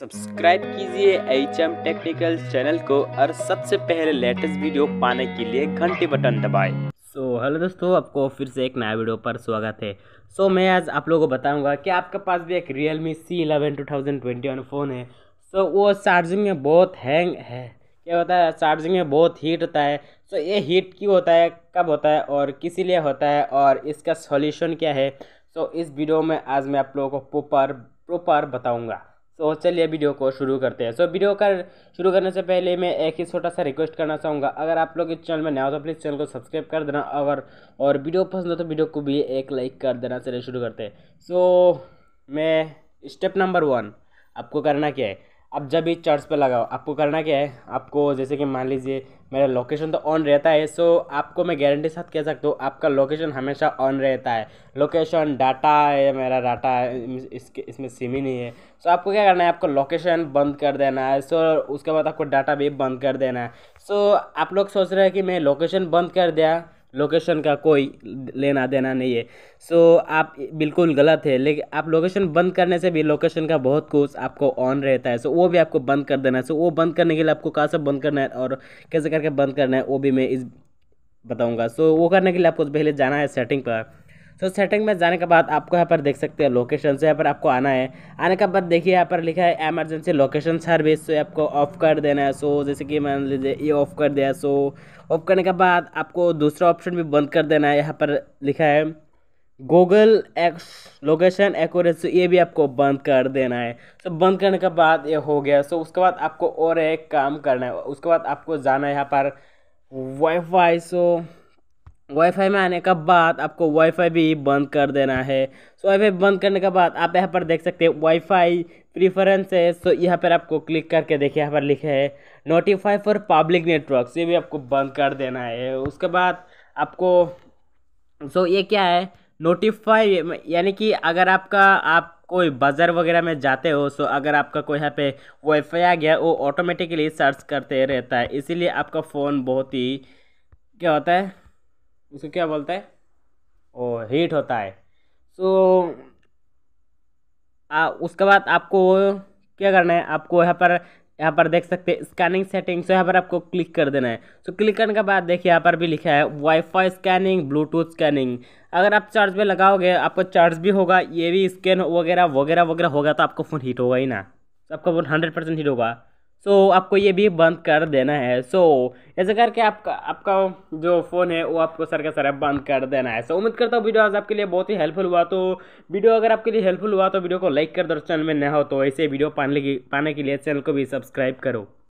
subscribe कीजिए H M technical channel को और सबसे पहले लेटेस्ट वीडियो पाने के लिए घंटे बटन दबाए सो so, हेलो दोस्तों आपको फिर से एक नया वीडियो पर स्वागत है सो so, मैं आज आप लोगों को बताऊंगा कि आपके पास भी एक Realme C eleven two thousand twenty one phone है सो so, वो चार्जिंग में बहुत हैंग है क्या होता है चार्जिंग में बहुत हीट होता है सो so, ये हीट क्यों होता है कब होता है और किसी लिए होता है और इसका सॉल्यूशन क्या है सो so, इस वीडियो में आज मैं आप लोगों को प्रोपर प्रॉपर बताऊँगा सो so, चलिए वीडियो को शुरू करते हैं सो so, वीडियो का शुरू करने से पहले मैं एक ही छोटा सा रिक्वेस्ट करना चाहूँगा अगर आप लोग इस चैनल में नया हो तो प्लीज़ चैनल को सब्सक्राइब कर देना अगर और वीडियो पसंद हो तो वीडियो को भी एक लाइक कर देना चलिए शुरू करते हैं सो so, मैं स्टेप नंबर वन आपको करना क्या है आप जब भी चर्च पर लगाओ आपको करना क्या है आपको जैसे कि मान लीजिए मेरा लोकेशन तो ऑन रहता है सो आपको मैं गारंटी साथ कह सकता हूँ आपका लोकेशन हमेशा ऑन रहता है लोकेशन डाटा है मेरा डाटा है इसके इसमें सिम ही नहीं है सो आपको क्या करना है आपको लोकेशन बंद कर देना है सो उसके बाद आपको डाटा भी बंद कर देना है सो आप लोग सोच रहे हैं कि मैं लोकेशन बंद कर दिया लोकेशन का कोई लेना देना नहीं है सो so, आप बिल्कुल गलत है लेकिन आप लोकेशन बंद करने से भी लोकेशन का बहुत कुछ आपको ऑन रहता है सो so, वो भी आपको बंद कर देना है सो so, वो बंद करने के लिए आपको कहाँ से बंद करना है और कैसे करके बंद करना है वो भी मैं इस बताऊँगा सो so, वो करने के लिए आपको पहले जाना है सेटिंग पर सो सेटिंग में जाने के बाद आपको यहाँ पर देख सकते हैं लोकेशन से यहाँ पर आपको आना है आने के बाद देखिए यहाँ पर लिखा है एमरजेंसी लोकेशन सर्विस से आपको ऑफ कर देना है सो जैसे कि मान लीजिए ये ऑफ कर दिया सो ऑफ करने के बाद आपको दूसरा ऑप्शन भी बंद कर देना है यहाँ पर लिखा है गूगल एक्स लोकेशन एक्यूरेसी ये भी आपको बंद कर देना है so, बंद करने के बाद ये हो गया सो उसके बाद आपको और एक काम करना है उसके बाद आपको जाना है यहाँ पर वाईफाई सो वाईफाई में आने का बाद आपको वाईफाई भी बंद कर देना है सो वाईफाई बंद करने के बाद आप यहाँ पर देख सकते हैं वाईफाई प्रीफरेंसेस तो यहाँ पर आपको क्लिक करके देखिए यहाँ पर लिखा है नोटिफाई फॉर पब्लिक नेटवर्क ये भी आपको बंद कर देना है उसके बाद आपको सो ये क्या है नोटिफाई यानी कि अगर आपका आप कोई बाज़ार वगैरह में जाते हो सो अगर आपका कोई यहाँ पे वाईफाई आ गया वो ऑटोमेटिकली सर्च करते रहता है इसीलिए आपका फ़ोन बहुत ही क्या होता है उसको क्या बोलते हैं ओ हीट होता है सो so, आ, उसके बाद आपको क्या करना है आपको यहाँ पर यहाँ पर देख सकते हैं स्कैनिंग सेटिंग्स तो यहाँ पर आपको क्लिक कर देना है सो so, क्लिक करने के बाद देखिए यहाँ पर भी लिखा है वाईफाई स्कैनिंग ब्लूटूथ स्कैनिंग अगर आप चार्ज में लगाओगे आपको चार्ज भी होगा ये भी स्कैन वगैरह वगैरह वगैरह होगा तो आपको फ़ोन हीट होगा ही ना तो आपका फ़ोन हंड्रेड परसेंट हीट होगा सो तो आपको ये भी बंद कर देना है सो ऐसे करके आपका आपका जो फ़ोन है वो आपको सर का सर बंद कर देना है सो उम्मीद करता हूँ वीडियो आज आपके लिए बहुत ही हेल्पफुल हुआ तो वीडियो अगर आपके लिए हेल्पफुल हुआ तो वीडियो को लाइक कर दो चैनल में न हो तो ऐसे वीडियो पाने पाने के लिए चैनल को भी सब्सक्राइब करो